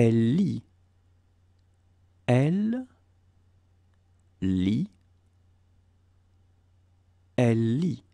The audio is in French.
Elle lit. Elle lit. Elle lit.